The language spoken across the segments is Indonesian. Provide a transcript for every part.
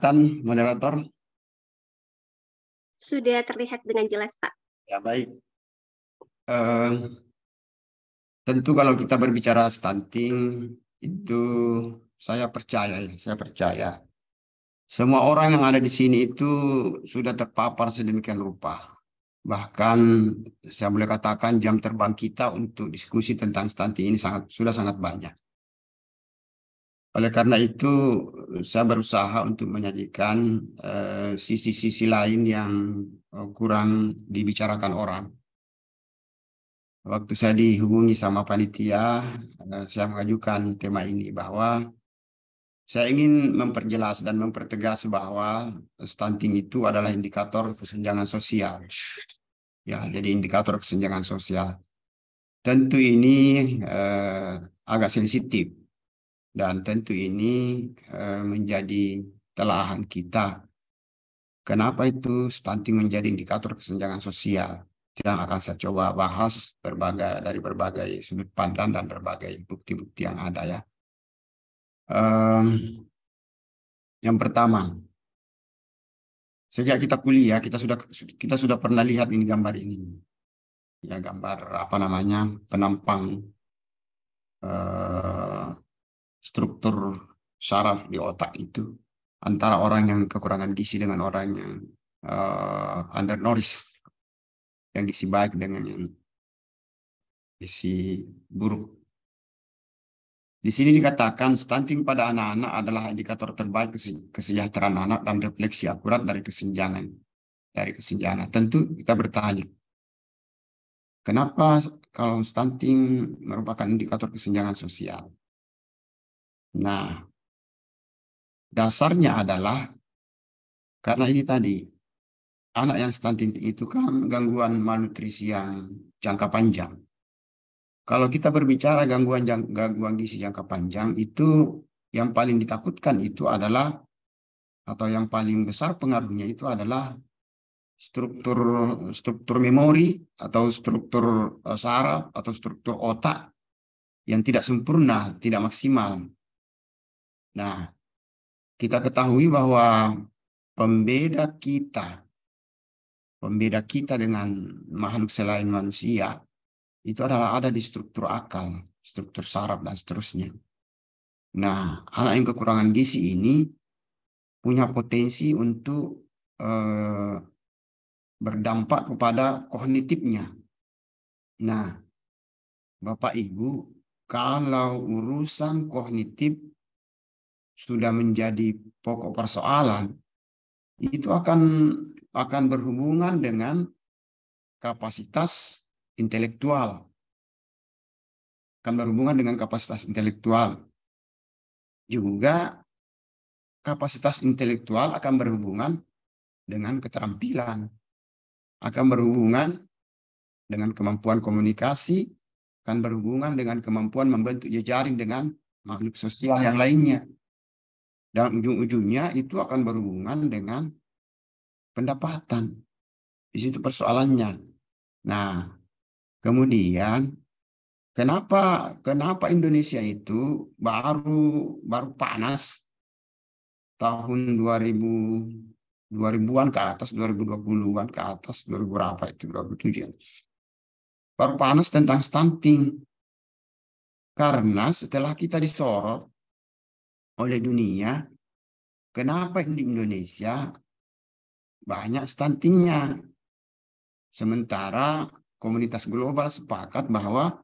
kelihatan moderator? Sudah terlihat dengan jelas, Pak. Ya, baik. Uh, tentu kalau kita berbicara stunting, itu saya percaya, ya, saya percaya. Semua orang yang ada di sini itu sudah terpapar sedemikian rupa. Bahkan saya boleh katakan jam terbang kita untuk diskusi tentang stunting ini sangat sudah sangat banyak. Oleh karena itu, saya berusaha untuk menyajikan eh, sisi-sisi uh, lain yang eh, kurang dibicarakan orang. Waktu saya dihubungi sama panitia, eh, saya mengajukan tema ini bahwa saya ingin memperjelas dan mempertegas bahwa stunting itu adalah indikator kesenjangan sosial. Ya, jadi indikator kesenjangan sosial. Tentu ini eh, agak sensitif dan tentu ini eh, menjadi telahan kita. Kenapa itu stunting menjadi indikator kesenjangan sosial? Yang akan saya coba bahas berbagai dari berbagai sudut pandang dan berbagai bukti-bukti yang ada ya. Um, yang pertama, sejak kita kuliah ya, kita sudah kita sudah pernah lihat ini gambar ini, ya gambar apa namanya penampang uh, struktur saraf di otak itu antara orang yang kekurangan gizi dengan orang yang uh, eh, undernourished yang gizi baik dengan yang gizi buruk. Di sini dikatakan stunting pada anak-anak adalah indikator terbaik kesejahteraan anak dan refleksi akurat dari kesenjangan. Dari kesenjangan. Tentu kita bertanya, kenapa kalau stunting merupakan indikator kesenjangan sosial? Nah, dasarnya adalah karena ini tadi anak yang stunting itu kan gangguan malnutrisi yang jangka panjang. Kalau kita berbicara gangguan gangguan gizi jangka panjang itu yang paling ditakutkan itu adalah atau yang paling besar pengaruhnya itu adalah struktur struktur memori atau struktur eh, saraf atau struktur otak yang tidak sempurna, tidak maksimal. Nah, kita ketahui bahwa pembeda kita, pembeda kita dengan makhluk selain manusia, itu adalah ada di struktur akal, struktur saraf, dan seterusnya. Nah, anak yang kekurangan gizi ini punya potensi untuk eh, berdampak kepada kognitifnya. Nah, Bapak Ibu, kalau urusan kognitif sudah menjadi pokok persoalan, itu akan akan berhubungan dengan kapasitas intelektual. Akan berhubungan dengan kapasitas intelektual. Juga kapasitas intelektual akan berhubungan dengan keterampilan. Akan berhubungan dengan kemampuan komunikasi, akan berhubungan dengan kemampuan membentuk jejaring dengan makhluk sosial yang lainnya. Dan ujung-ujungnya itu akan berhubungan dengan pendapatan. Di situ persoalannya. Nah, kemudian kenapa kenapa Indonesia itu baru baru panas tahun 2000 2000-an ke atas, 2020-an ke atas, 2000 berapa itu, 2007 Baru panas tentang stunting. Karena setelah kita disorot, oleh dunia, kenapa di Indonesia banyak stuntingnya? Sementara komunitas global sepakat bahwa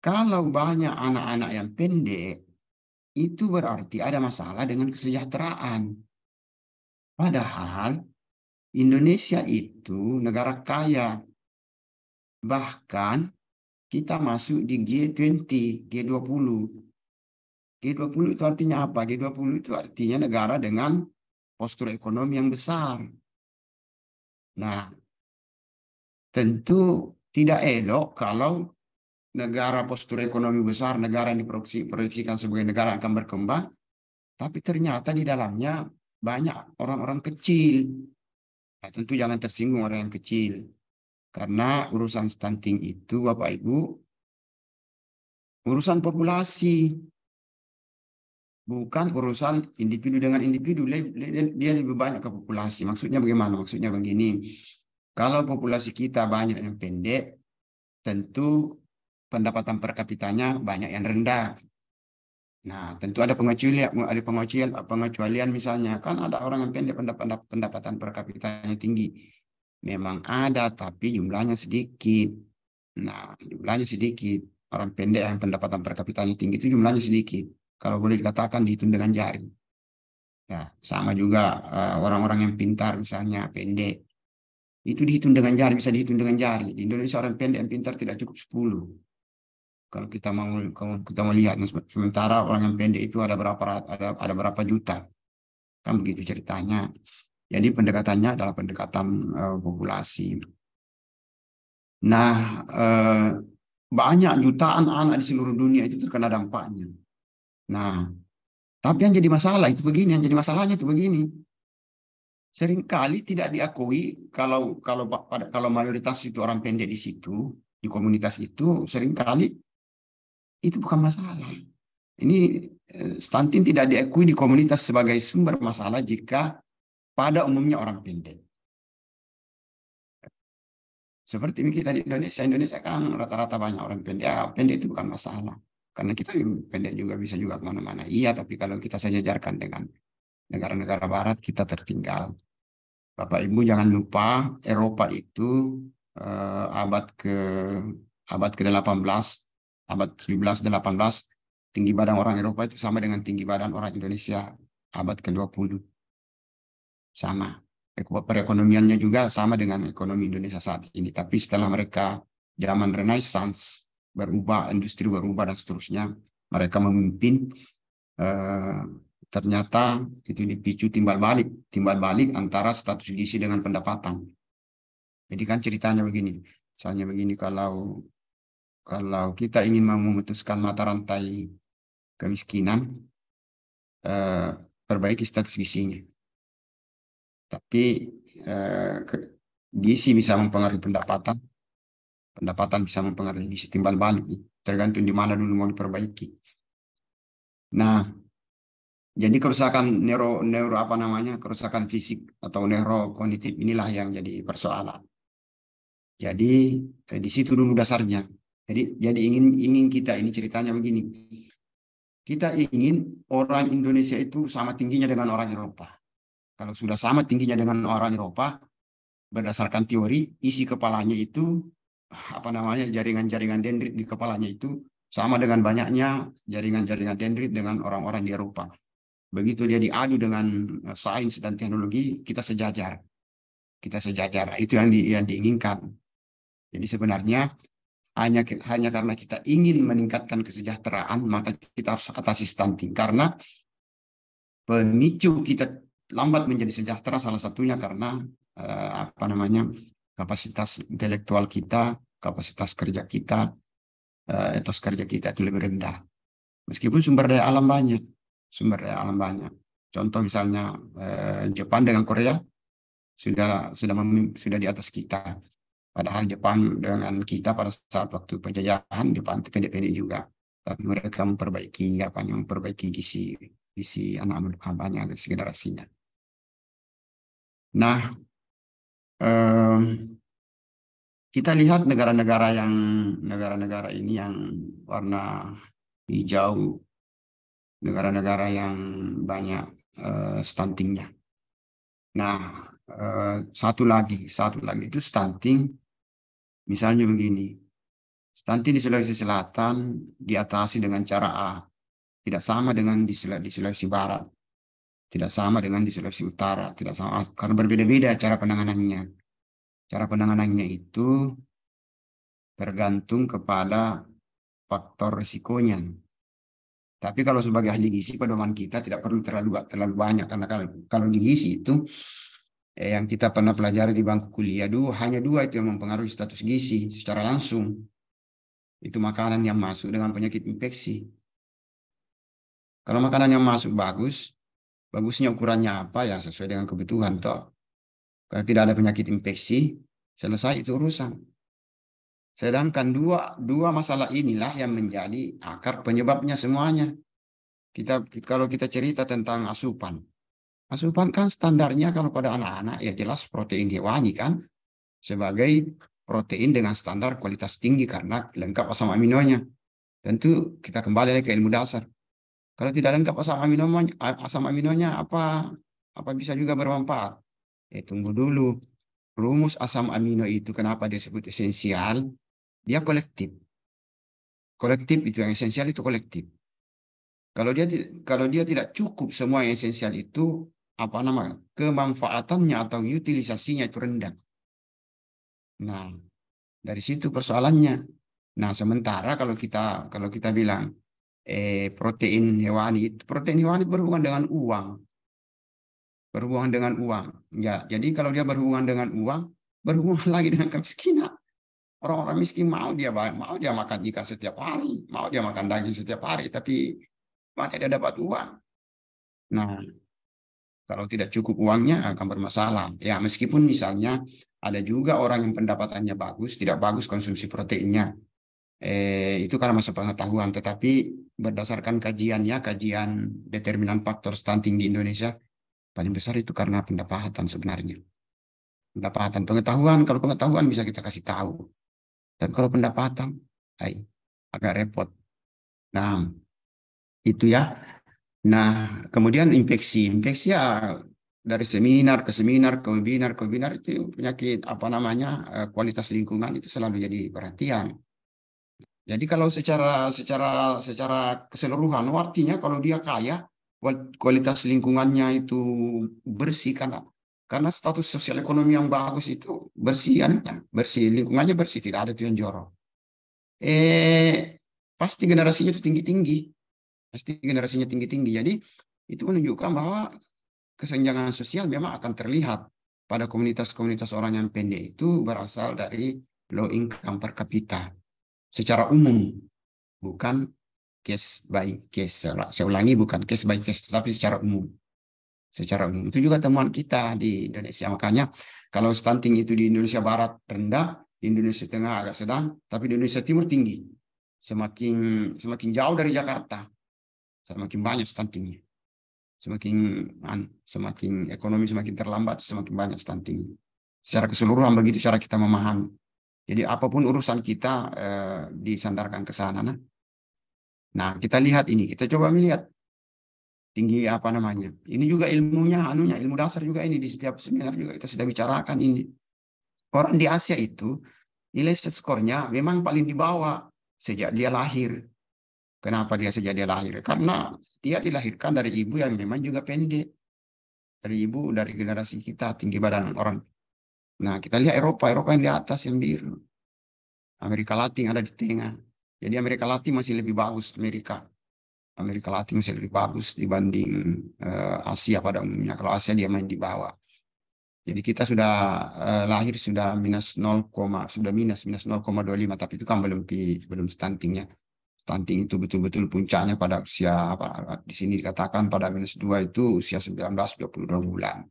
kalau banyak anak-anak yang pendek, itu berarti ada masalah dengan kesejahteraan. Padahal Indonesia itu negara kaya. Bahkan kita masuk di G20, G20. G20 itu artinya apa? G20 itu artinya negara dengan postur ekonomi yang besar. Nah, tentu tidak elok kalau negara postur ekonomi besar, negara yang diproyeksikan sebagai negara akan berkembang, tapi ternyata di dalamnya banyak orang-orang kecil. Nah, tentu jangan tersinggung orang yang kecil. Karena urusan stunting itu, Bapak Ibu, urusan populasi bukan urusan individu dengan individu dia lebih banyak ke populasi maksudnya bagaimana maksudnya begini kalau populasi kita banyak yang pendek tentu pendapatan per kapitanya banyak yang rendah nah tentu ada pengecualian ada pengecualian pengecualian misalnya kan ada orang yang pendek pendapatan pendapatan per kapitanya tinggi memang ada tapi jumlahnya sedikit nah jumlahnya sedikit orang pendek yang pendapatan per kapitanya tinggi itu jumlahnya sedikit kalau boleh dikatakan dihitung dengan jari. Ya, sama juga eh, orang-orang uh, yang pintar misalnya pendek. Itu dihitung dengan jari, bisa dihitung dengan jari. Di Indonesia orang pendek yang pintar tidak cukup 10. Kalau kita mau kalau kita melihat nah, sementara orang yang pendek itu ada berapa ada ada berapa juta. Kan begitu ceritanya. Jadi pendekatannya adalah pendekatan uh, populasi. Nah, uh, banyak jutaan anak di seluruh dunia itu terkena dampaknya Nah, tapi yang jadi masalah itu begini, yang jadi masalahnya itu begini. Seringkali tidak diakui kalau kalau pada kalau mayoritas itu orang pendek di situ, di komunitas itu seringkali itu bukan masalah. Ini eh, stunting tidak diakui di komunitas sebagai sumber masalah jika pada umumnya orang pendek. Seperti ini kita di Indonesia, Indonesia kan rata-rata banyak orang pendek. Ya, pendek itu bukan masalah. Karena kita pendek juga bisa juga kemana-mana. Iya, tapi kalau kita sejajarkan dengan negara-negara barat, kita tertinggal. Bapak Ibu jangan lupa Eropa itu eh, abad ke abad ke-18, abad 17 18 tinggi badan orang Eropa itu sama dengan tinggi badan orang Indonesia abad ke-20. Sama. Perekonomiannya juga sama dengan ekonomi Indonesia saat ini. Tapi setelah mereka zaman Renaissance, berubah, industri berubah dan seterusnya. Mereka memimpin eh, ternyata itu dipicu timbal balik, timbal balik antara status gizi dengan pendapatan. Jadi kan ceritanya begini, misalnya begini kalau kalau kita ingin memutuskan mata rantai kemiskinan, eh, perbaiki status gizinya. Tapi eh, gizi bisa mempengaruhi pendapatan, pendapatan bisa mempengaruhi gisi timbal balik tergantung di mana dulu mau diperbaiki nah jadi kerusakan neuro neuro apa namanya kerusakan fisik atau neuro-kognitif inilah yang jadi persoalan jadi eh, di situ dulu dasarnya jadi jadi ingin ingin kita ini ceritanya begini kita ingin orang Indonesia itu sama tingginya dengan orang Eropa kalau sudah sama tingginya dengan orang Eropa berdasarkan teori isi kepalanya itu apa namanya jaringan-jaringan dendrit di kepalanya itu sama dengan banyaknya jaringan-jaringan dendrit dengan orang-orang di Eropa. Begitu dia diadu dengan eh, sains dan teknologi, kita sejajar. Kita sejajar. Itu yang, di, yang diinginkan. Jadi sebenarnya hanya hanya karena kita ingin meningkatkan kesejahteraan maka kita harus atasi stunting karena pemicu kita lambat menjadi sejahtera salah satunya karena eh, apa namanya kapasitas intelektual kita, kapasitas kerja kita, eh, etos kerja kita itu lebih rendah. Meskipun sumber daya alam banyak, sumber daya alam banyak. Contoh misalnya uh, Jepang dengan Korea sudah sudah sudah di atas kita. Padahal Jepang dengan kita pada saat waktu penjajahan Jepang pendek-pendek juga. Tapi mereka memperbaiki apa yang memperbaiki gisi gisi anak-anaknya generasinya. Nah, kita lihat negara-negara yang negara-negara ini yang warna hijau, negara-negara yang banyak uh, stuntingnya. Nah, uh, satu lagi, satu lagi itu stunting, misalnya begini, Stunting di Sulawesi Selatan diatasi dengan cara A, tidak sama dengan di Sulawesi Barat. Tidak sama dengan di Sulawesi Utara, tidak sama ah, karena berbeda-beda cara penanganannya. Cara penanganannya itu tergantung kepada faktor risikonya. Tapi kalau sebagai ahli gizi pedoman kita tidak perlu terlalu terlalu banyak karena kalau kalau di gizi itu eh, yang kita pernah pelajari di bangku kuliah dulu hanya dua itu yang mempengaruhi status gizi secara langsung. Itu makanan yang masuk dengan penyakit infeksi. Kalau makanan yang masuk bagus, bagusnya ukurannya apa ya sesuai dengan kebutuhan toh. kalau tidak ada penyakit infeksi, selesai itu urusan. Sedangkan dua dua masalah inilah yang menjadi akar penyebabnya semuanya. Kita kalau kita cerita tentang asupan. Asupan kan standarnya kalau pada anak-anak ya jelas protein hewani kan sebagai protein dengan standar kualitas tinggi karena lengkap asam aminonya. Tentu kita kembali ke ilmu dasar. Kalau tidak lengkap asam amino, asam aminonya apa? Apa bisa juga bermanfaat? Eh tunggu dulu. Rumus asam amino itu kenapa disebut esensial? Dia kolektif. Kolektif itu yang esensial itu kolektif. Kalau dia kalau dia tidak cukup semua yang esensial itu apa nama kemanfaatannya atau utilisasinya itu rendah. Nah, dari situ persoalannya. Nah, sementara kalau kita kalau kita bilang eh, protein hewani. Protein hewani berhubungan dengan uang. Berhubungan dengan uang. Ya, jadi kalau dia berhubungan dengan uang, berhubungan lagi dengan kemiskinan. Orang-orang miskin mau dia mau dia makan ikan setiap hari, mau dia makan daging setiap hari, tapi mana dia dapat uang. Nah, kalau tidak cukup uangnya akan bermasalah. Ya, meskipun misalnya ada juga orang yang pendapatannya bagus, tidak bagus konsumsi proteinnya eh, itu karena masa pengetahuan. Tetapi berdasarkan kajiannya, kajian determinan faktor stunting di Indonesia paling besar itu karena pendapatan sebenarnya. Pendapatan, pengetahuan, kalau pengetahuan bisa kita kasih tahu. Tapi kalau pendapatan, hai, agak repot. Nah, itu ya. Nah, kemudian infeksi. Infeksi ya dari seminar ke seminar ke webinar ke webinar itu penyakit apa namanya eh, kualitas lingkungan itu selalu jadi perhatian jadi kalau secara secara secara keseluruhan artinya kalau dia kaya kualitas lingkungannya itu bersih karena karena status sosial ekonomi yang bagus itu bersihannya bersih lingkungannya bersih tidak ada tuan jorok. Eh pasti generasinya itu tinggi tinggi pasti generasinya tinggi tinggi jadi itu menunjukkan bahwa kesenjangan sosial memang akan terlihat pada komunitas-komunitas orang yang pendek itu berasal dari low income per kapita secara umum, bukan case by case. Saya ulangi bukan case by case, tetapi secara umum. Secara umum itu juga temuan kita di Indonesia. Makanya kalau stunting itu di Indonesia Barat rendah, di Indonesia Tengah agak sedang, tapi di Indonesia Timur tinggi. Semakin semakin jauh dari Jakarta, semakin banyak stuntingnya. Semakin semakin ekonomi semakin terlambat, semakin banyak stunting. Secara keseluruhan begitu cara kita memahami. Jadi apapun urusan kita eh, disandarkan ke sana. Nah. nah, kita lihat ini, kita coba melihat tinggi apa namanya. Ini juga ilmunya, anunya ilmu dasar juga ini di setiap seminar juga kita sudah bicarakan ini. Orang di Asia itu nilai skornya memang paling di bawah sejak dia lahir. Kenapa dia sejak dia lahir? Karena dia dilahirkan dari ibu yang memang juga pendek. Dari ibu, dari generasi kita, tinggi badan orang Nah, kita lihat Eropa, Eropa yang di atas yang biru. Amerika Latin ada di tengah. Jadi Amerika Latin masih lebih bagus Amerika. Amerika Latin masih lebih bagus dibanding uh, Asia pada umumnya. Kalau Asia dia main di bawah. Jadi kita sudah uh, lahir sudah minus 0, sudah minus minus 0,25 tapi itu kan belum belum stuntingnya. Stunting itu betul-betul puncaknya pada usia apa di sini dikatakan pada minus 2 itu usia 19 22 bulan.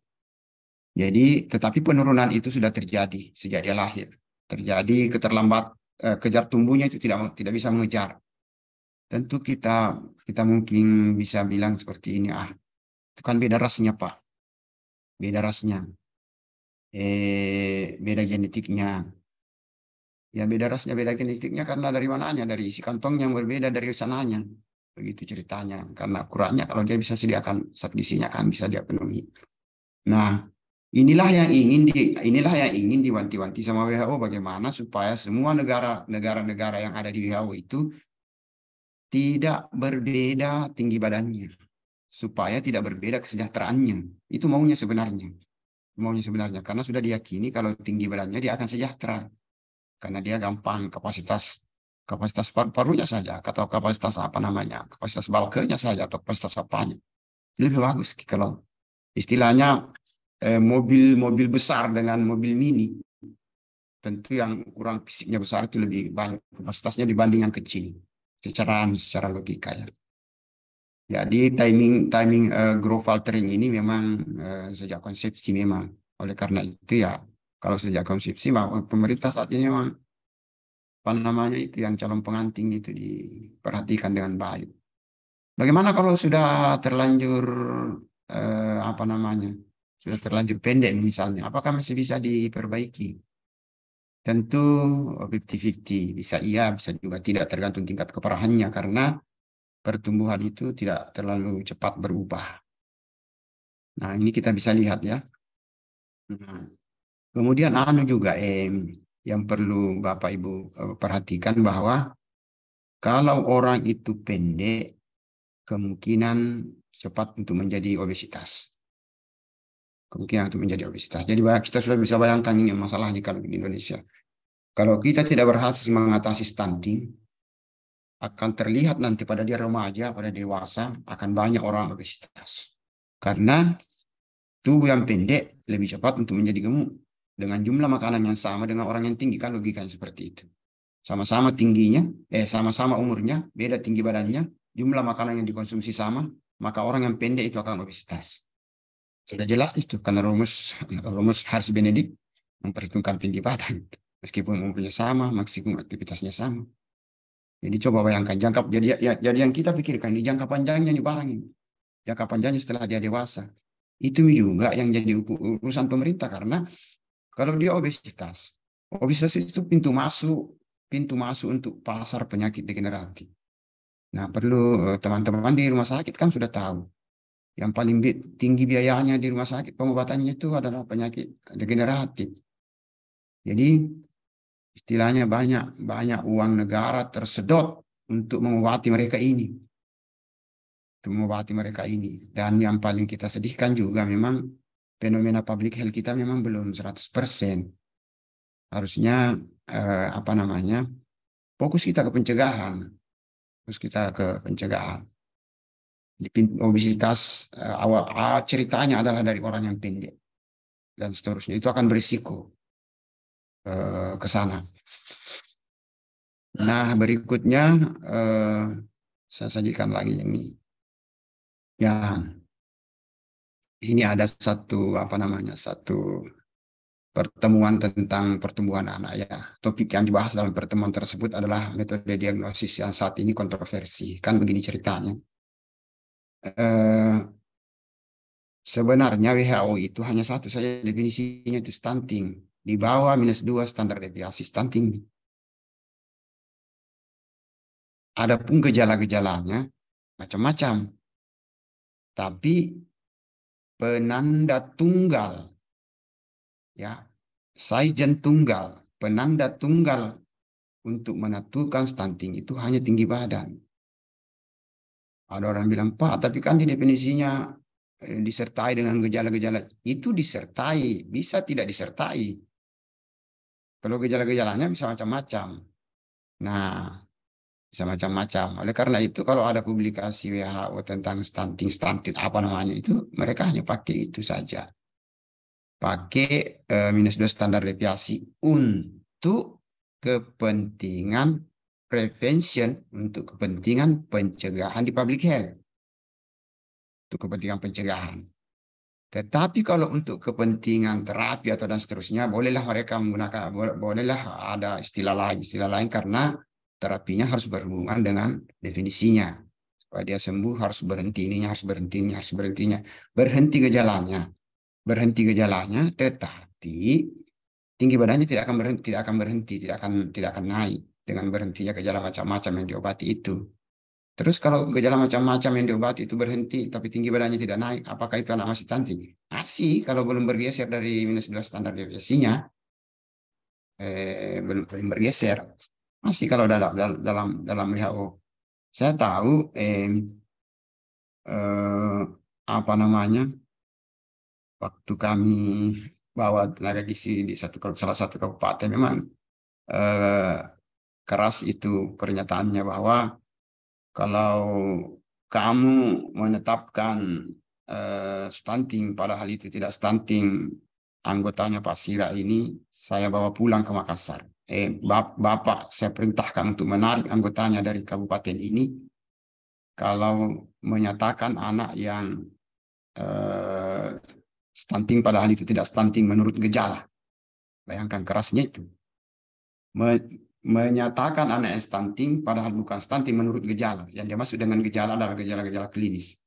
Jadi tetapi penurunan itu sudah terjadi sejak dia lahir. Terjadi keterlambat eh, kejar tumbuhnya itu tidak tidak bisa mengejar. Tentu kita kita mungkin bisa bilang seperti ini ah itu kan beda rasnya pak, beda rasnya, eh beda genetiknya. Ya beda rasnya beda genetiknya karena dari mananya dari isi kantong yang berbeda dari sananya begitu ceritanya karena kurangnya kalau dia bisa sediakan zat akan bisa dia penuhi. Nah Inilah yang ingin di inilah yang ingin diwanti-wanti sama WHO bagaimana supaya semua negara negara-negara yang ada di WHO itu tidak berbeda tinggi badannya supaya tidak berbeda kesejahteraannya. Itu maunya sebenarnya. Maunya sebenarnya karena sudah diyakini kalau tinggi badannya dia akan sejahtera. Karena dia gampang kapasitas kapasitas paru-parunya saja atau kapasitas apa namanya? kapasitas balkenya saja atau kapasitas apanya. Lebih bagus kalau istilahnya mobil-mobil eh, besar dengan mobil mini. Tentu yang kurang fisiknya besar itu lebih banyak kapasitasnya dibanding yang kecil. Secara secara logika ya. Jadi timing timing uh, growth altering ini memang uh, sejak konsepsi memang. Oleh karena itu ya kalau sejak konsepsi pemerintah saat ini memang apa namanya itu yang calon pengantin itu diperhatikan dengan baik. Bagaimana kalau sudah terlanjur uh, apa namanya sudah terlanjur pendek misalnya, apakah masih bisa diperbaiki? Tentu 50-50, bisa iya, bisa juga tidak tergantung tingkat keparahannya karena pertumbuhan itu tidak terlalu cepat berubah. Nah, ini kita bisa lihat ya. Nah, kemudian anu juga eh, yang perlu Bapak Ibu eh, perhatikan bahwa kalau orang itu pendek, kemungkinan cepat untuk menjadi obesitas kemungkinan untuk menjadi obesitas. Jadi kita sudah bisa bayangkan ini masalahnya kalau di Indonesia. Kalau kita tidak berhasil mengatasi stunting, akan terlihat nanti pada dia remaja, pada dewasa, akan banyak orang obesitas. Karena tubuh yang pendek lebih cepat untuk menjadi gemuk dengan jumlah makanan yang sama dengan orang yang tinggi kan logikanya seperti itu sama-sama tingginya eh sama-sama umurnya beda tinggi badannya jumlah makanan yang dikonsumsi sama maka orang yang pendek itu akan obesitas sudah jelas itu karena rumus rumus harus benedik memperhitungkan tinggi badan meskipun umurnya sama maksimum aktivitasnya sama jadi coba bayangkan jangka jadi ya, jadi yang kita pikirkan ini jangka panjangnya ini barang ini jangka panjangnya setelah dia dewasa itu juga yang jadi urusan pemerintah karena kalau dia obesitas obesitas itu pintu masuk pintu masuk untuk pasar penyakit degeneratif nah perlu eh, teman-teman di rumah sakit kan sudah tahu yang paling tinggi biayanya di rumah sakit pengobatannya itu adalah penyakit degeneratif. Jadi istilahnya banyak banyak uang negara tersedot untuk mengobati mereka ini. Untuk mengobati mereka ini. Dan yang paling kita sedihkan juga memang fenomena public health kita memang belum 100%. Harusnya eh, apa namanya? Fokus kita ke pencegahan. Fokus kita ke pencegahan obesitas eh, awal ah, ceritanya adalah dari orang yang pendek dan seterusnya itu akan berisiko eh, ke sana. Nah berikutnya eh, saya sajikan lagi ini. Ya ini ada satu apa namanya satu pertemuan tentang pertumbuhan anak ya. Topik yang dibahas dalam pertemuan tersebut adalah metode diagnosis yang saat ini kontroversi. Kan begini ceritanya. Eh, sebenarnya WHO itu hanya satu saja definisinya itu stunting. Di bawah minus dua standar deviasi stunting. Adapun gejala-gejalanya macam-macam. Tapi penanda tunggal ya, saijen tunggal, penanda tunggal untuk menentukan stunting itu hanya tinggi badan. Ada orang bilang, Pak, tapi kan di definisinya eh, disertai dengan gejala-gejala. Itu disertai, bisa tidak disertai. Kalau gejala-gejalanya bisa macam-macam. Nah, bisa macam-macam. Oleh karena itu kalau ada publikasi WHO tentang stunting, stunting apa namanya itu, mereka hanya pakai itu saja. Pakai eh, minus dua standar deviasi untuk kepentingan prevention untuk kepentingan pencegahan di public health. Untuk kepentingan pencegahan. Tetapi kalau untuk kepentingan terapi atau dan seterusnya, bolehlah mereka menggunakan, bolehlah ada istilah lain, istilah lain karena terapinya harus berhubungan dengan definisinya. Supaya dia sembuh harus berhenti ini harus berhenti ini, harus berhentinya. Berhenti gejalanya. Berhenti gejalanya, tetapi tinggi badannya tidak akan berhenti, tidak akan berhenti, tidak akan tidak akan naik dengan berhentinya gejala macam-macam yang diobati itu. Terus kalau gejala macam-macam yang diobati itu berhenti tapi tinggi badannya tidak naik, apakah itu anak masih tanting? Masih kalau belum bergeser dari minus 2 standar deviasinya. Eh, belum, belum bergeser. Masih kalau dalam dalam dalam WHO. Saya tahu eh, eh, apa namanya? Waktu kami bawa tenaga gizi di satu salah satu kabupaten memang eh, keras itu pernyataannya bahwa kalau kamu menetapkan uh, stunting padahal itu tidak stunting anggotanya Pak Sira ini saya bawa pulang ke Makassar. Eh bap Bapak saya perintahkan untuk menarik anggotanya dari kabupaten ini kalau menyatakan anak yang uh, stunting padahal itu tidak stunting menurut gejala. Bayangkan kerasnya itu. Men menyatakan anak stunting padahal bukan stunting menurut gejala. Yang dia masuk dengan gejala adalah gejala-gejala klinis.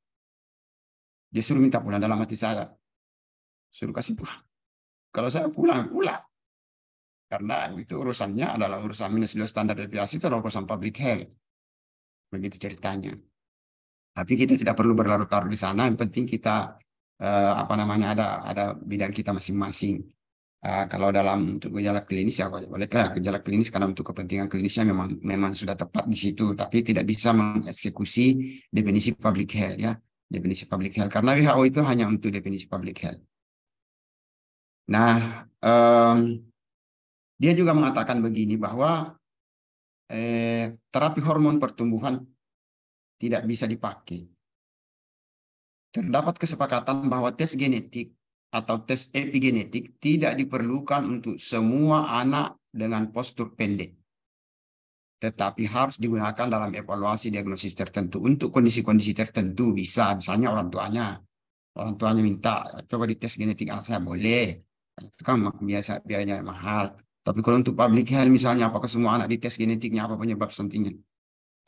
Dia suruh minta pulang dalam hati saya. Suruh kasih pulang. Kalau saya pulang, pulang. Karena itu urusannya adalah urusan minus standar deviasi itu adalah urusan public health. Begitu ceritanya. Tapi kita tidak perlu berlarut-larut di sana. Yang penting kita eh, apa namanya ada ada bidang kita masing-masing. Ah, kalau dalam untuk gejala klinis ya bolehlah gejala klinis karena untuk kepentingan klinisnya memang memang sudah tepat di situ tapi tidak bisa mengeksekusi definisi public health ya definisi public health karena WHO itu hanya untuk definisi public health. Nah um, dia juga mengatakan begini bahwa eh, terapi hormon pertumbuhan tidak bisa dipakai. Terdapat kesepakatan bahwa tes genetik atau tes epigenetik tidak diperlukan untuk semua anak dengan postur pendek. Tetapi harus digunakan dalam evaluasi diagnosis tertentu. Untuk kondisi-kondisi tertentu bisa, misalnya orang tuanya. Orang tuanya minta, coba dites genetik anak saya, boleh. Itu kan biasa biayanya mahal. Tapi kalau untuk public health misalnya, apakah semua anak dites genetiknya, apa penyebab sentinya?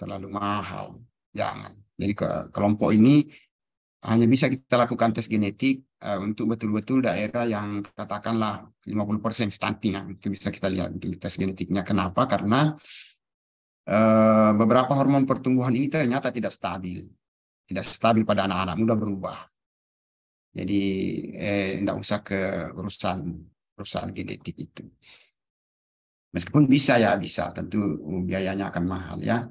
Terlalu mahal. Jangan. Jadi kelompok ini hanya bisa kita lakukan tes genetik uh, untuk betul-betul daerah yang katakanlah 50% stunting ya. itu bisa kita lihat untuk tes genetiknya kenapa karena uh, beberapa hormon pertumbuhan ini ternyata tidak stabil tidak stabil pada anak-anak mudah berubah jadi eh, tidak usah ke urusan urusan genetik itu meskipun bisa ya bisa tentu biayanya akan mahal ya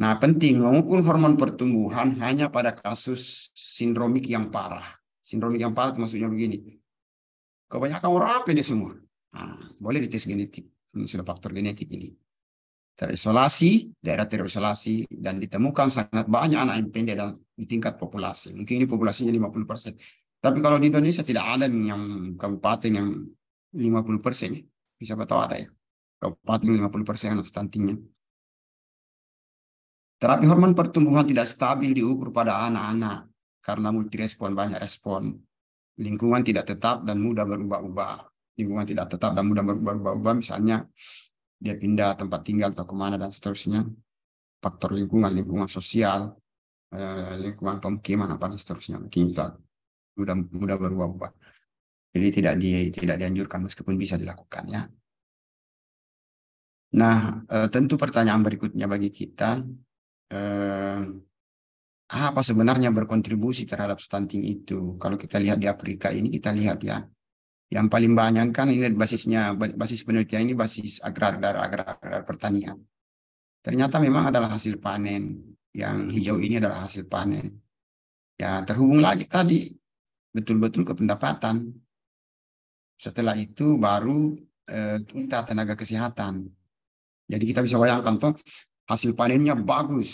Nah, penting mengukur hormon pertumbuhan hanya pada kasus sindromik yang parah. Sindromik yang parah maksudnya begini. Kebanyakan orang apa ini semua. Nah, boleh dites genetik. Ini sudah faktor genetik ini. Terisolasi, daerah terisolasi, dan ditemukan sangat banyak anak MPD dan di tingkat populasi. Mungkin ini populasinya 50%. Tapi kalau di Indonesia tidak ada yang kabupaten yang 50%. persen. Ya. Bisa tahu ada ya. Kabupaten 50% anak stuntingnya. Terapi hormon pertumbuhan tidak stabil diukur pada anak-anak karena multirespon banyak respon. Lingkungan tidak tetap dan mudah berubah-ubah. Lingkungan tidak tetap dan mudah berubah-ubah misalnya dia pindah tempat tinggal atau kemana dan seterusnya. Faktor lingkungan, lingkungan sosial, eh, lingkungan pemukiman apa dan seterusnya mungkin itu mudah mudah berubah-ubah. Jadi tidak di tidak dianjurkan meskipun bisa dilakukan ya. Nah, eh, tentu pertanyaan berikutnya bagi kita, eh, apa sebenarnya berkontribusi terhadap stunting itu. Kalau kita lihat di Afrika ini kita lihat ya, yang paling banyak kan ini basisnya basis penelitian ini basis agrar dan agrar, agrar pertanian. Ternyata memang adalah hasil panen yang hijau ini adalah hasil panen. Ya terhubung lagi tadi betul-betul ke pendapatan. Setelah itu baru eh, kita tenaga kesehatan. Jadi kita bisa bayangkan toh hasil panennya bagus,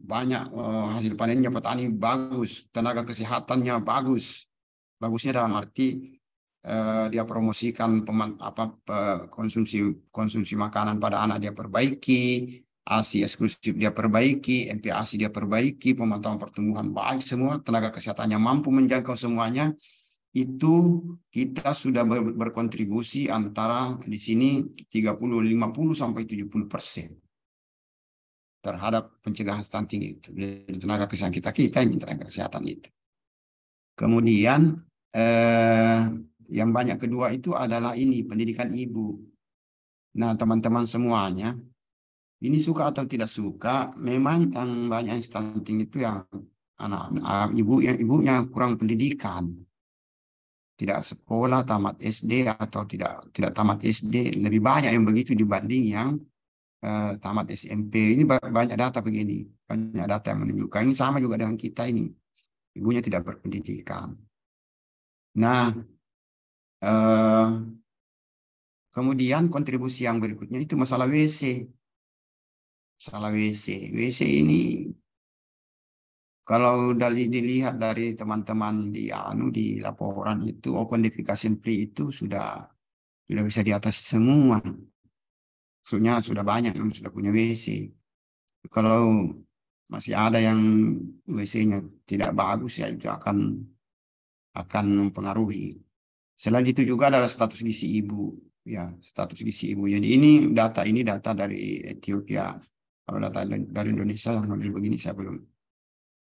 banyak eh, hasil panennya petani bagus, tenaga kesehatannya bagus. Bagusnya dalam arti eh, dia promosikan peman, apa konsumsi konsumsi makanan pada anak dia perbaiki, ASI eksklusif dia perbaiki, MPASI dia perbaiki, pemantauan pertumbuhan baik semua, tenaga kesehatannya mampu menjangkau semuanya. Itu kita sudah berkontribusi antara di sini 30, 50 sampai 70 persen terhadap pencegahan stunting itu dari tenaga kesehatan kita kita yang tenaga kesehatan itu kemudian eh, yang banyak kedua itu adalah ini pendidikan ibu nah teman-teman semuanya ini suka atau tidak suka memang yang banyak stunting itu yang anak-anak ibu yang ibunya kurang pendidikan tidak sekolah tamat SD atau tidak tidak tamat SD lebih banyak yang begitu dibanding yang uh, tamat SMP. Ini banyak data begini, banyak data yang menunjukkan. Ini sama juga dengan kita ini. Ibunya tidak berpendidikan. Nah, uh, kemudian kontribusi yang berikutnya itu masalah WC. Masalah WC. WC ini kalau dari dilihat dari teman-teman di anu di laporan itu open defecation free itu sudah sudah bisa di atas semua maksudnya sudah banyak yang sudah punya WC. Kalau masih ada yang WC-nya tidak bagus ya itu akan akan mempengaruhi. Selain itu juga adalah status gizi ibu ya status gizi ibu. Jadi ini data ini data dari Ethiopia. Kalau data dari Indonesia yang model begini saya belum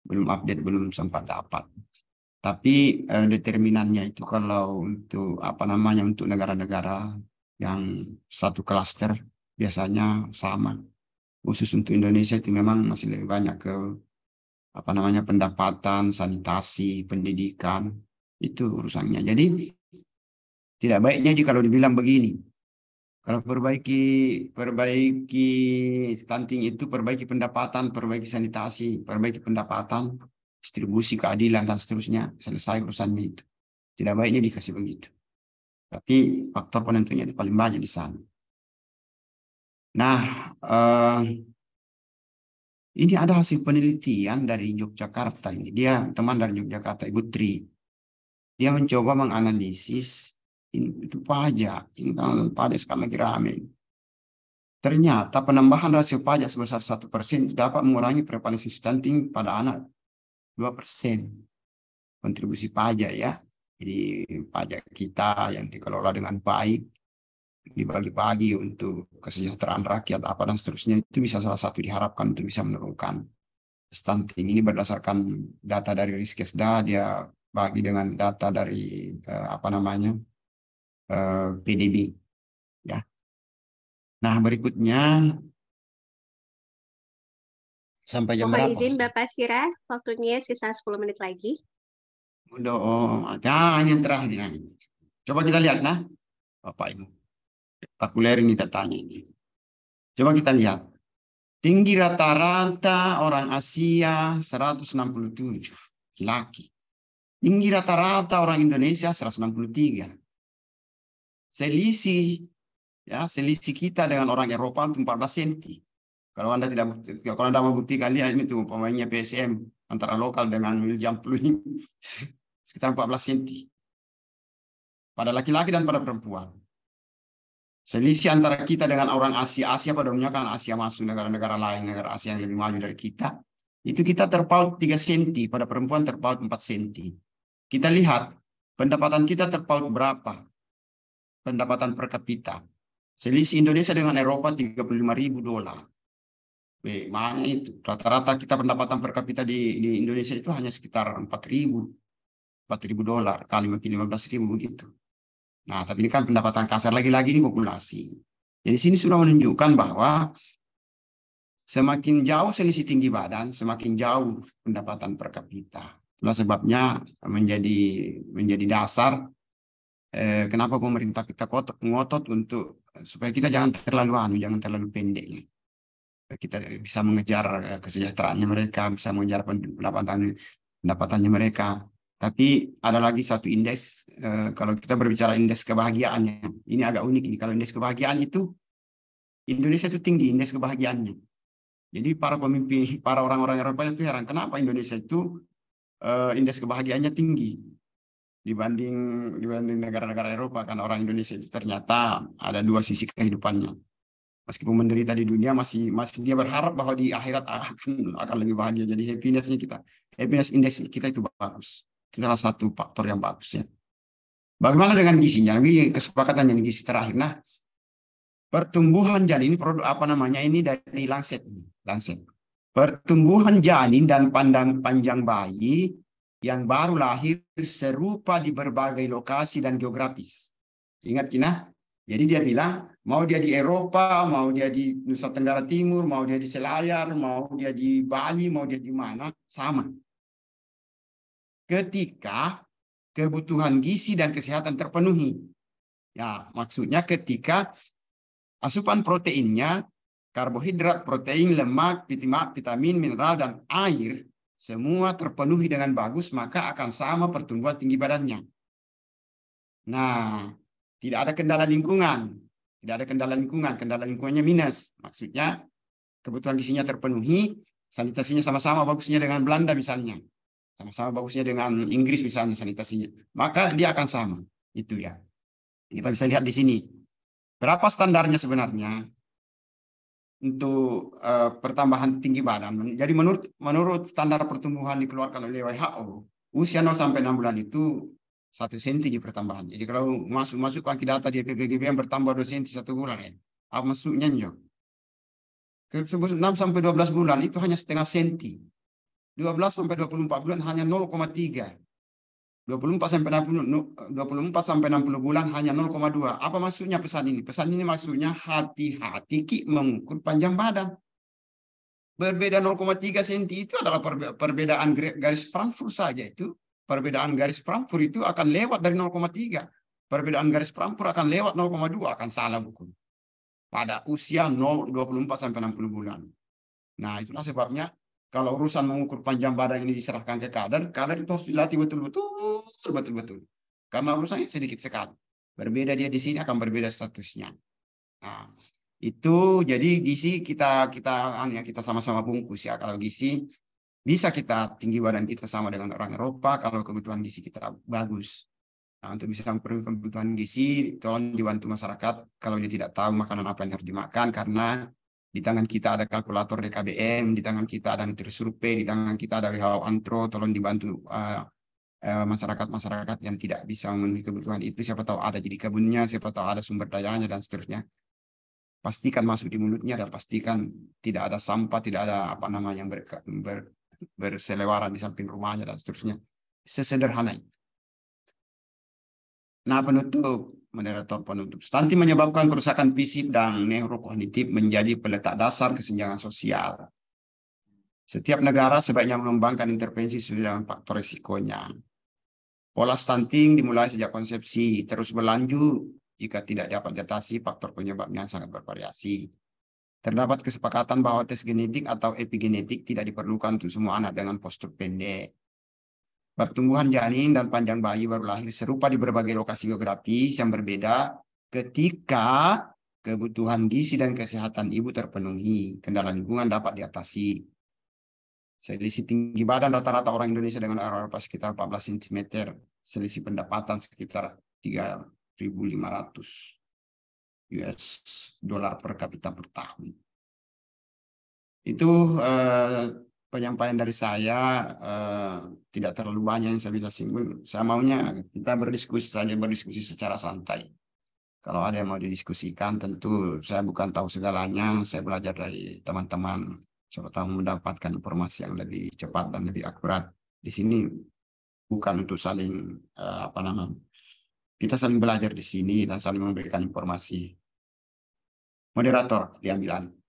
belum update belum sempat dapat. Tapi eh, determinannya itu kalau untuk apa namanya untuk negara-negara yang satu klaster biasanya sama. Khusus untuk Indonesia itu memang masih lebih banyak ke apa namanya pendapatan, sanitasi, pendidikan itu urusannya. Jadi tidak baiknya jika kalau dibilang begini. Kalau perbaiki perbaiki stunting itu perbaiki pendapatan, perbaiki sanitasi, perbaiki pendapatan, distribusi keadilan dan seterusnya selesai urusannya itu. Tidak baiknya dikasih begitu. Tapi faktor penentunya itu paling banyak di sana. Nah, eh, ini ada hasil penelitian dari Yogyakarta ini. Dia teman dari Yogyakarta, Ibu Tri. Dia mencoba menganalisis itu pajak. Ini kan pajak sekarang lagi ramai. Ternyata penambahan rasio pajak sebesar satu persen dapat mengurangi prevalensi stunting pada anak dua persen kontribusi pajak ya. Jadi pajak kita yang dikelola dengan baik dibagi-bagi untuk kesejahteraan rakyat apa dan seterusnya itu bisa salah satu diharapkan untuk bisa menurunkan stunting ini berdasarkan data dari Riskesda dia bagi dengan data dari eh, apa namanya eh, PDB ya nah berikutnya sampai jam Mohon berapa? izin Bapak Sira waktunya sisa 10 menit lagi udah oh nah, yang terakhir nah. coba kita lihat nah Bapak Ibu Takuler ini datanya ini. Coba kita lihat. Tinggi rata-rata orang Asia 167 laki. Tinggi rata-rata orang Indonesia 163. Selisih ya selisih kita dengan orang Eropa itu 14 cm. Kalau Anda tidak kalau Anda mau buktikan ya, ini itu pemainnya PSM antara lokal dengan William Pluim sekitar 14 cm. Pada laki-laki dan pada perempuan. Selisih antara kita dengan orang Asia, Asia pada umumnya kan Asia masuk negara-negara lain, negara Asia yang lebih maju dari kita, itu kita terpaut 3 senti, pada perempuan terpaut 4 senti. Kita lihat pendapatan kita terpaut berapa, pendapatan per kapita. Selisih Indonesia dengan Eropa 35 ribu dolar. Eh, makanya itu rata-rata kita pendapatan per kapita di, di Indonesia itu hanya sekitar 4 ribu, 4 ribu dolar kali mungkin 15 ribu begitu. Nah, tapi ini kan pendapatan kasar lagi-lagi ini populasi. Jadi sini sudah menunjukkan bahwa semakin jauh selisih tinggi badan, semakin jauh pendapatan per kapita. Itulah sebabnya menjadi menjadi dasar eh, kenapa pemerintah kita kotor, ngotot untuk supaya kita jangan terlalu anu, jangan terlalu pendek. ini Kita bisa mengejar eh, kesejahteraannya mereka, bisa mengejar pendapatan pendapatannya mereka. Tapi ada lagi satu indeks eh, kalau kita berbicara indeks kebahagiaannya. Ini agak unik ini. Kalau indeks kebahagiaan itu Indonesia itu tinggi indeks kebahagiaannya. Jadi para pemimpin, para orang-orang Eropa itu heran kenapa Indonesia itu eh, indeks kebahagiaannya tinggi dibanding dibanding negara-negara Eropa karena orang Indonesia itu ternyata ada dua sisi kehidupannya. Meskipun menderita di dunia masih masih dia berharap bahwa di akhirat akan akan lebih bahagia. Jadi happinessnya kita, happiness indeks kita itu bagus. Itu salah satu faktor yang bagusnya. Bagaimana dengan gizinya? Ini kesepakatan yang gizi terakhir. Nah, pertumbuhan janin produk apa namanya ini dari Lancet ini, Lancet. Pertumbuhan janin dan pandang panjang bayi yang baru lahir serupa di berbagai lokasi dan geografis. Ingat Kina? Jadi dia bilang, mau dia di Eropa, mau dia di Nusa Tenggara Timur, mau dia di Selayar, mau dia di Bali, mau dia di mana, sama ketika kebutuhan gizi dan kesehatan terpenuhi. Ya, maksudnya ketika asupan proteinnya, karbohidrat, protein, lemak, vitamin, mineral, dan air semua terpenuhi dengan bagus, maka akan sama pertumbuhan tinggi badannya. Nah, tidak ada kendala lingkungan. Tidak ada kendala lingkungan. Kendala lingkungannya minus. Maksudnya, kebutuhan gizinya terpenuhi, sanitasinya sama-sama bagusnya dengan Belanda misalnya sama-sama bagusnya dengan Inggris misalnya sanitasinya, maka dia akan sama. Itu ya. Kita bisa lihat di sini. Berapa standarnya sebenarnya untuk uh, pertambahan tinggi badan? Jadi menurut menurut standar pertumbuhan dikeluarkan oleh WHO, usia 0 sampai 6 bulan itu satu senti pertambahan. Jadi kalau masuk masuk ke data di PPGB yang bertambah dua senti satu bulan ya. Apa masuknya nyok? 6 sampai 12 bulan itu hanya setengah senti 12 sampai 24 bulan hanya 0,3. 24 sampai 60 24 sampai 60 bulan hanya 0,2. Apa maksudnya pesan ini? Pesan ini maksudnya hati-hati ki mengukur panjang badan. Berbeda 0,3 cm itu adalah perbedaan garis Frankfurt saja itu. Perbedaan garis Frankfurt itu akan lewat dari 0,3. Perbedaan garis Frankfurt akan lewat 0,2 akan salah buku. Pada usia 0, 24 sampai 60 bulan. Nah, itulah sebabnya kalau urusan mengukur panjang badan ini diserahkan ke kader, kader itu harus dilatih betul-betul, betul-betul. Karena urusannya sedikit sekali. Berbeda dia di sini akan berbeda statusnya. Nah, itu jadi gizi kita kita anu ya kita sama-sama bungkus ya kalau gizi bisa kita tinggi badan kita sama dengan orang Eropa kalau kebutuhan gizi kita bagus nah, untuk bisa memperoleh kebutuhan gizi tolong dibantu masyarakat kalau dia tidak tahu makanan apa yang harus dimakan karena di tangan kita ada kalkulator DKBM, di tangan kita ada metode survei, di tangan kita ada WHO Antro, tolong dibantu eh, eh, masyarakat-masyarakat uh, yang tidak bisa memenuhi kebutuhan itu, siapa tahu ada jadi kebunnya, siapa tahu ada sumber dayanya, dan seterusnya. Pastikan masuk di mulutnya dan pastikan tidak ada sampah, tidak ada apa namanya yang ber, ber, berselewaran di samping rumahnya, dan seterusnya. Sesederhana itu. Nah, penutup moderator penutup. Stunting menyebabkan kerusakan fisik dan neurokognitif menjadi peletak dasar kesenjangan sosial. Setiap negara sebaiknya mengembangkan intervensi sesuai dengan faktor risikonya. Pola stunting dimulai sejak konsepsi, terus berlanjut jika tidak dapat diatasi faktor penyebabnya sangat bervariasi. Terdapat kesepakatan bahwa tes genetik atau epigenetik tidak diperlukan untuk semua anak dengan postur pendek. Pertumbuhan janin dan panjang bayi baru lahir serupa di berbagai lokasi geografis yang berbeda ketika kebutuhan gizi dan kesehatan ibu terpenuhi. Kendala lingkungan dapat diatasi. Selisih tinggi badan rata-rata orang Indonesia dengan orang Eropa sekitar 14 cm. Selisih pendapatan sekitar 3.500 US dolar per kapita per tahun. Itu eh, penyampaian dari saya uh, tidak terlalu banyak yang saya bisa singgung. Saya maunya kita berdiskusi saja, berdiskusi secara santai. Kalau ada yang mau didiskusikan, tentu saya bukan tahu segalanya. Saya belajar dari teman-teman, serta mendapatkan informasi yang lebih cepat dan lebih akurat. Di sini bukan untuk saling uh, apa namanya. Kita saling belajar di sini dan saling memberikan informasi. Moderator diambilan.